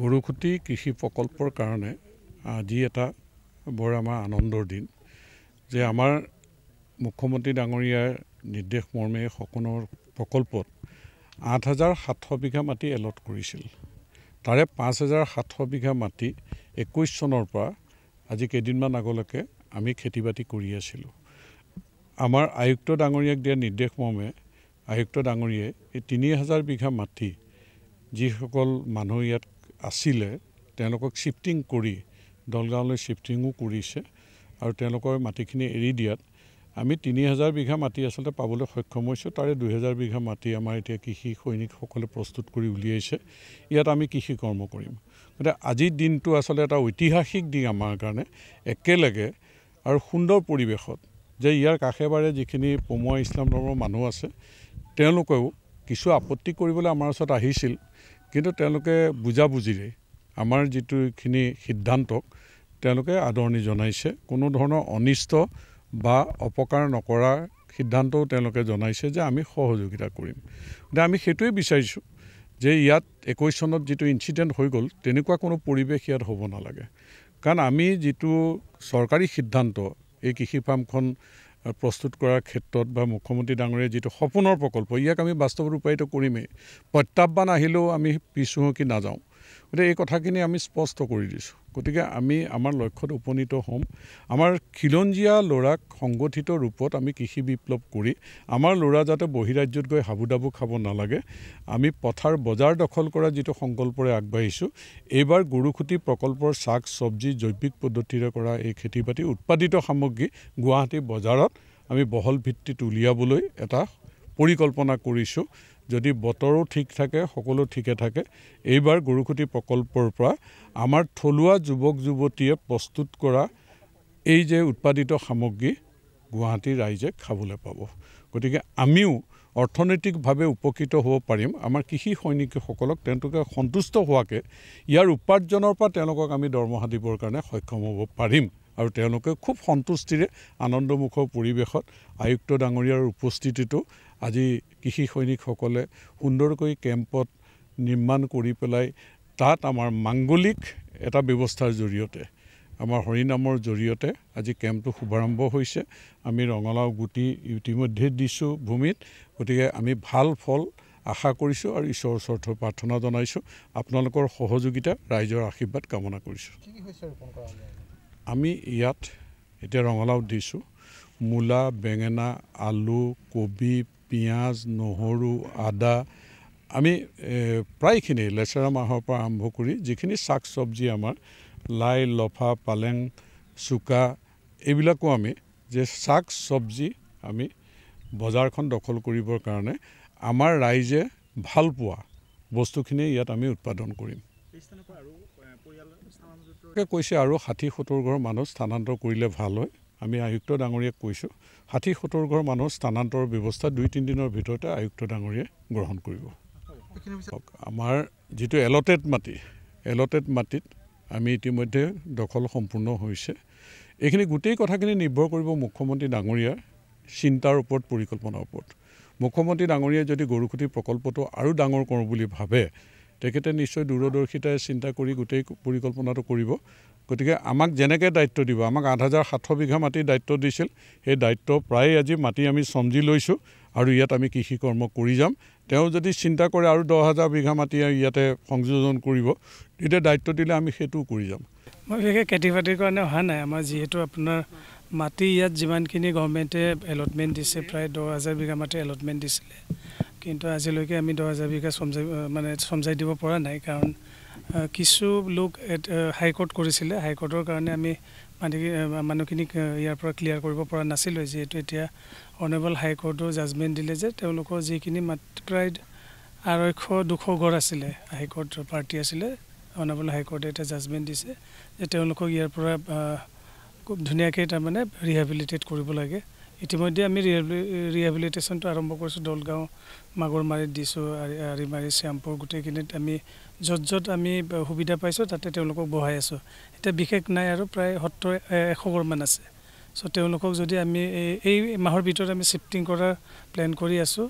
বৰষুটি কৃষি প্ৰকল্পৰ কাৰণে আজি এটা বৰ আমাৰ আনন্দৰ দিন যে আমাৰ মুখ্যমন্ত্ৰী ডাঙৰীয়াৰ নিৰ্দেশ মৰ্মে সকলৰ প্ৰকল্পত আঠ হাজাৰ সাতশ বিঘা মাটি এলট কৰিছিল তাৰে পাঁচ হাজাৰ সাতশ বিঘা মাটি একৈছ চনৰ পৰা আজি কেইদিনমান আগলৈকে আমি খেতি বাতি কৰি আছিলোঁ আমাৰ আয়ুক্ত ডাঙৰীয়াক দিয়া নিৰ্দেশ মৰ্মে আয়ুক্ত ডাঙৰীয়াই এই তিনি হাজাৰ বিঘা মাটি যিসকল মানুহ ইয়াত আছিলে তেওঁলোকক শ্বিফটিং কৰি দলগাঁৱলৈ শ্বিফটিঙো কৰিছে আৰু তেওঁলোকৰ মাটিখিনি এৰি দিয়াত আমি তিনি হাজাৰ বিঘা মাটি আচলতে পাবলৈ সক্ষম হৈছোঁ তাৰে দুহেজাৰ বিঘা মাটি আমাৰ এতিয়া কৃষি সৈনিকসকলে প্ৰস্তুত কৰি উলিয়াইছে ইয়াত আমি কৃষি কৰ্ম কৰিম গতিকে আজিৰ দিনটো আচলতে এটা ঐতিহাসিক দিন আমাৰ কাৰণে একেলগে আৰু সুন্দৰ পৰিৱেশত যে ইয়াৰ কাষে বাৰে যিখিনি পমুৱা ইছলাম ধৰ্মৰ মানুহ আছে তেওঁলোকেও কিছু আপত্তি কৰিবলৈ আমাৰ ওচৰত আহিছিল কিন্তু তেওঁলোকে বুজাবুজিৰে আমাৰ যিটোখিনি সিদ্ধান্তক তেওঁলোকে আদৰণি জনাইছে কোনো ধৰণৰ অনিষ্ট বা অপকাৰ নকৰাৰ সিদ্ধান্তও তেওঁলোকে জনাইছে যে আমি সহযোগিতা কৰিম গতিকে আমি সেইটোৱে বিচাৰিছোঁ যে ইয়াত একৈছ চনত যিটো ইঞ্চিডেণ্ট হৈ গ'ল তেনেকুৱা কোনো পৰিৱেশ ইয়াত হ'ব নালাগে কাৰণ আমি যিটো চৰকাৰী সিদ্ধান্ত এই কৃষি ফাৰ্মখন প্ৰস্তুত কৰাৰ ক্ষেত্ৰত বা মুখ্যমন্ত্ৰী ডাঙৰীয়া যিটো সপোনৰ প্ৰকল্প ইয়াক আমি বাস্তৱ ৰূপায়িত কৰিমেই প্ৰত্যাহ্বান আহিলেও আমি পিছ হুহকি নাযাওঁ গতিকে এই কথাখিনি আমি স্পষ্ট কৰি দিছোঁ গতিকে আমি আমাৰ লক্ষ্যত উপনীত হ'ম আমাৰ খিলঞ্জীয়া ল'ৰাক সংগঠিত ৰূপত আমি কৃষি বিপ্লৱ কৰি আমাৰ ল'ৰা যাতে বহিৰাজ্যত গৈ হাবু হাবুডাবু খাব নালাগে আমি পথাৰ বজাৰ দখল কৰা যিটো সংকল্পৰে আগবাঢ়িছোঁ এইবাৰ গুৰুখুটি প্ৰকল্পৰ শাক চব্জি জৈৱিক পদ্ধতিৰে কৰা এই খেতি বাতি উৎপাদিত সামগ্ৰী গুৱাহাটী বজাৰত আমি বহল ভিত্তিত উলিয়াবলৈ এটা পৰিকল্পনা কৰিছোঁ যদি বতৰো ঠিক থাকে সকলো ঠিকে থাকে এইবাৰ গৰুখুটি প্ৰকল্পৰ পৰা আমাৰ থলুৱা যুৱক যুৱতীয়ে প্ৰস্তুত কৰা এই যে উৎপাদিত সামগ্ৰী গুৱাহাটী ৰাইজে খাবলৈ পাব গতিকে আমিও অৰ্থনৈতিকভাৱে উপকৃত হ'ব পাৰিম আমাৰ কৃষি সৈনিকসকলক তেওঁলোকে সন্তুষ্ট হোৱাকৈ ইয়াৰ উপাৰ্জনৰ পৰা তেওঁলোকক আমি দৰমহা দিবৰ কাৰণে সক্ষম হ'ব পাৰিম আৰু তেওঁলোকে খুব সন্তুষ্টিৰে আনন্দমুখৰ পৰিৱেশত আয়ুক্ত ডাঙৰীয়াৰ উপস্থিতিটো আজি কৃষি সৈনিকসকলে সুন্দৰকৈ কেম্পত নিৰ্মাণ কৰি পেলাই তাত আমাৰ মাংগলিক এটা ব্যৱস্থাৰ জৰিয়তে আমাৰ হৰিনামৰ জৰিয়তে আজি কেম্পটো শুভাৰম্ভ হৈছে আমি ৰঙালাও গুটি ইতিমধ্যে দিছোঁ ভূমিত গতিকে আমি ভাল ফল আশা কৰিছোঁ আৰু ঈশ্বৰৰ ওচৰত প্ৰাৰ্থনা জনাইছোঁ আপোনালোকৰ সহযোগিতা ৰাইজৰ আশীৰ্বাদ কামনা কৰিছোঁ আমি ইয়াত এতিয়া ৰঙালাও দিছোঁ মূলা বেঙেনা আলু কবি পিঁয়াজ নহৰু আদা আমি প্ৰায়খিনি লেচেৰা মাহৰ পৰা আৰম্ভ কৰি যিখিনি শাক চব্জি আমাৰ লাই লফা পালেং চুকা এইবিলাকো আমি যে শাক চব্জি আমি বজাৰখন দখল কৰিবৰ কাৰণে আমাৰ ৰাইজে ভাল পোৱা বস্তুখিনি ইয়াত আমি উৎপাদন কৰিম পৰিয়ালে কৈছে আৰু ষাঠি সত্তৰ ঘৰ মানুহ স্থানান্তৰ কৰিলে ভাল হয় আমি আয়ুক্ত ডাঙৰীয়াক কৈছোঁ ষাঠি সত্তৰ ঘৰ মানুহ স্থানান্তৰ ব্যৱস্থা দুই তিনিদিনৰ ভিতৰতে আয়ুক্ত ডাঙৰীয়াই গ্ৰহণ কৰিব আমাৰ যিটো এলটেড মাটি এলটেড মাটিত আমি ইতিমধ্যে দখল সম্পূৰ্ণ হৈছে এইখিনি গোটেই কথাখিনি নিৰ্ভৰ কৰিব মুখ্যমন্ত্ৰী ডাঙৰীয়াৰ চিন্তাৰ ওপৰত পৰিকল্পনাৰ ওপৰত মুখ্যমন্ত্ৰী ডাঙৰীয়াই যদি গৰুখুটি প্ৰকল্পটো আৰু ডাঙৰ কৰোঁ বুলি ভাবে তেখেতে নিশ্চয় দূৰদৰ্শিতাই চিন্তা কৰি গোটেই পৰিকল্পনাটো কৰিব গতিকে আমাক যেনেকৈ দায়িত্ব দিব আমাক আঠ হাজাৰ সাতশ বিঘা মাটি দায়িত্ব দিছিল সেই দায়িত্ব প্ৰায়ে আজি মাটি আমি চমজি লৈছোঁ আৰু ইয়াত আমি কৃষি কৰ্ম কৰি যাম তেওঁ যদি চিন্তা কৰে আৰু দহ হাজাৰ বিঘা মাটি ইয়াতে সংযোজন কৰিব তেতিয়া দায়িত্ব দিলে আমি সেইটোও কৰি যাম মই বিশেষকৈ খেতি বাতিৰ কাৰণে অহা নাই আমাৰ যিহেতু আপোনাৰ মাটি ইয়াত যিমানখিনি গভৰ্ণমেণ্টে এলটমেণ্ট দিছে প্ৰায় দহ হাজাৰ বিঘা মাটি এলটমেণ্ট দিছিলে কিন্তু আজিলৈকে আমি দহ হাজাৰ বিঘা চমজাই মানে চমজাই দিব পৰা নাই কাৰণ কিছু লোক হাইকোৰ্ট কৰিছিলে হাইকোৰ্টৰ কাৰণে আমি মানুহখিনি মানুহখিনিক ইয়াৰ পৰা ক্লিয়াৰ কৰিব পৰা নাছিলোঁ যিহেতু এতিয়া অনেবল হাইকোৰ্টেও জাজমেণ্ট দিলে যে তেওঁলোকৰ যিখিনি মাত্ৰ প্ৰায় আঢ়ৈশ দুশ ঘৰ আছিলে হাইকোৰ্ট পাৰ্টি আছিলে অনেবল হাইকোৰ্টে এটা জাজমেণ্ট দিছে যে তেওঁলোকক ইয়াৰ পৰা খুব ধুনীয়াকৈ তাৰমানে ৰিহেবিলিটেট কৰিব লাগে ইতিমধ্যে আমি ৰিহেবিলিটেশ্যনটো আৰম্ভ কৰিছোঁ দলগাঁও মাগুৰমাৰীত দিছোঁ আৰিমাৰী শ্যামপুৰ গোটেইখিনিত আমি য'ত য'ত আমি সুবিধা পাইছোঁ তাতে তেওঁলোকক বহাই আছোঁ এতিয়া বিশেষ নাই আৰু প্ৰায় সত্তৰ এশঘৰমান আছে চ' তেওঁলোকক যদি আমি এই এই মাহৰ ভিতৰত আমি শ্বিফটিং কৰাৰ প্লেন কৰি আছোঁ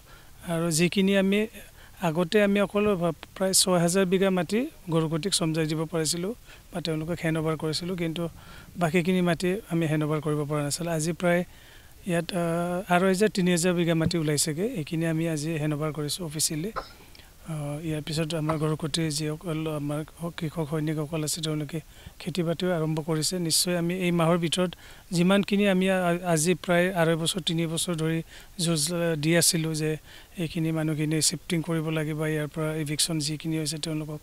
আৰু যিখিনি আমি আগতে আমি অকল প্ৰায় ছয় হাজাৰ বিঘা মাটি গৰুগতিক চমজাই দিব পাৰিছিলোঁ বা তেওঁলোকক হেণ্ড অভাৰ কৰিছিলোঁ কিন্তু বাকীখিনি মাটি আমি হেণ্ড অভাৰ কৰিব পৰা নাছিলোঁ আজি প্ৰায় ইয়াত আঢ়ৈ হাজাৰ তিনি হাজাৰ বিঘা মাটি ওলাইছেগৈ এইখিনি আমি আজি হেণ্ড অভাৰ কৰিছোঁ অফিচিয়েলি ইয়াৰ পিছত আমাৰ ঘৰকতি যিসকল আমাৰ কৃষক সৈনিকসকল আছে তেওঁলোকে খেতি বাতিও আৰম্ভ কৰিছে নিশ্চয় আমি এই মাহৰ ভিতৰত যিমানখিনি আমি আজি প্ৰায় আঢ়ৈ বছৰ তিনি বছৰ ধৰি যুঁজ দি আছিলোঁ যে এইখিনি মানুহখিনি শ্বিফ্টিং কৰিব লাগে বা ইয়াৰ পৰা ইভিকশ্যন যিখিনি হৈছে তেওঁলোকক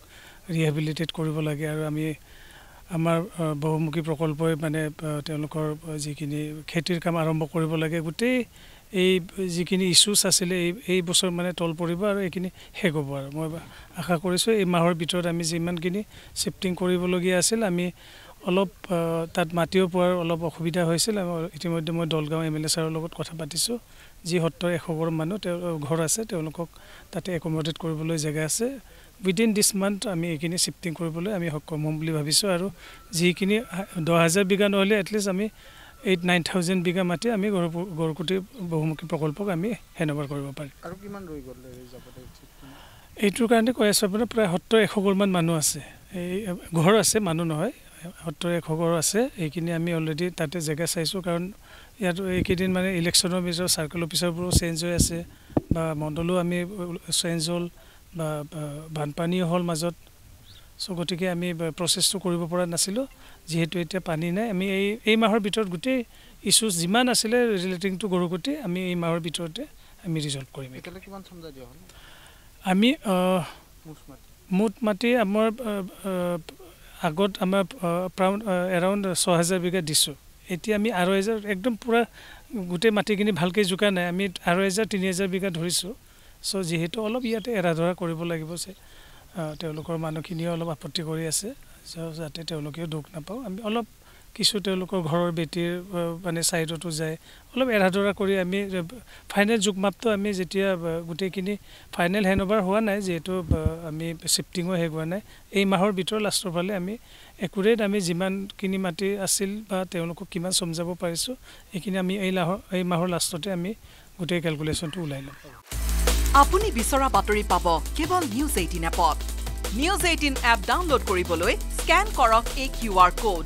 ৰিহেবিলিটেট কৰিব লাগে আৰু আমি আমাৰ বহুমুখী প্ৰকল্পই মানে তেওঁলোকৰ যিখিনি খেতিৰ কাম আৰম্ভ কৰিব লাগে গোটেই এই যিখিনি ইছ্যুছ আছিলে এই এই বছৰ মানে তল পৰিব আৰু এইখিনি শেষ হ'ব আৰু মই আশা কৰিছোঁ এই মাহৰ ভিতৰত আমি যিমানখিনি শ্বিফটিং কৰিবলগীয়া আছিল আমি অলপ তাত মাটিও পোৱাৰ অলপ অসুবিধা হৈছিল ইতিমধ্যে মই দলগাঁও এম এল এ ছাৰৰ লগত কথা পাতিছোঁ যি সত্ৰৰ এশঘৰ মানুহ তেওঁ ঘৰ আছে তেওঁলোকক তাতে একমডেট কৰিবলৈ জেগা আছে উইডিন দিছ মান্থ আমি এইখিনি শ্বিফটিং কৰিবলৈ আমি সক্ষম হ'ম বুলি ভাবিছোঁ আৰু যিখিনি দহ হাজাৰ বিঘা নহ'লে এটলিষ্ট আমি এইট নাইন থাউজেণ্ড বিঘা মাটি আমি গড় গড়কুটি বহুমুখী প্ৰকল্পক আমি হেণ্ডঅভাৰ কৰিব পাৰিম আৰু কিমান এইটোৰ কাৰণে কৈ আছোঁ আপোনাৰ প্ৰায় সত্তৰ এশঘৰমান মানুহ আছে এই ঘৰ আছে মানুহ নহয় সত্তৰ এশ ঘৰ আছে এইখিনি আমি অলৰেডি তাতে জেগা চাইছোঁ কাৰণ ইয়াত এইকেইদিন মানে ইলেকশ্যনৰ পিছত চাৰ্কল অফিচৰবোৰো চেঞ্জ হৈ আছে বা মণ্ডলো আমি চেঞ্জ হ'ল বা বানপানীও হ'ল মাজত চ' গতিকে আমি প্ৰচেছটো কৰিব পৰা নাছিলোঁ যিহেতু এতিয়া পানী নাই আমি এই এই মাহৰ ভিতৰত গোটেই ইছ্যুজ যিমান আছিলে ৰিলেটিং টু গৰুকটি আমি এই মাহৰ ভিতৰতে আমি ৰিজল্ভ কৰিম আমি মুঠ মাটি আমাৰ আগত আমাৰ প্ৰাউণ্ড এৰাউণ্ড ছয় হাজাৰ বিঘা দিছোঁ এতিয়া আমি আঢ়ৈ হাজাৰ একদম পূৰা গোটেই মাটিখিনি ভালকৈ জোকা নাই আমি আঢ়ৈ হাজাৰ তিনি হাজাৰ বিঘা ধৰিছোঁ চ' যিহেতু অলপ ইয়াতে এৰা ধৰা কৰিব লাগিব যে তেওঁলোকৰ মানুহখিনিয়ে অলপ আপত্তি কৰি আছে চ' যাতে তেওঁলোকেও দুখ নাপাওঁ আমি অলপ কিছু তেওঁলোকৰ ঘৰৰ বেটীৰ মানে ছাইডতো যায় অলপ এৰা ধৰা কৰি আমি ফাইনেল জোখমাপটো আমি যেতিয়া গোটেইখিনি ফাইনেল হেণ্ড অভাৰ হোৱা নাই যিহেতু আমি শ্বিফটিঙো শেষ হোৱা নাই এই মাহৰ ভিতৰত লাষ্টৰ ফালে আমি একুৰেট আমি যিমানখিনি মাটি আছিল বা তেওঁলোকক কিমান চমজাব পাৰিছোঁ এইখিনি আমি এই লাহৰ এই মাহৰ লাষ্টতে আমি গোটেই কেলকুলেশ্যনটো ওলাই ল'ম আপুনি বিচৰা বাতৰি পাব কেৱল নিউজ এইটিন এপত নিউজ এইটিন এপ ডাউনলোড কৰিবলৈ স্কেন কৰক এই কিউ আৰ ক'ড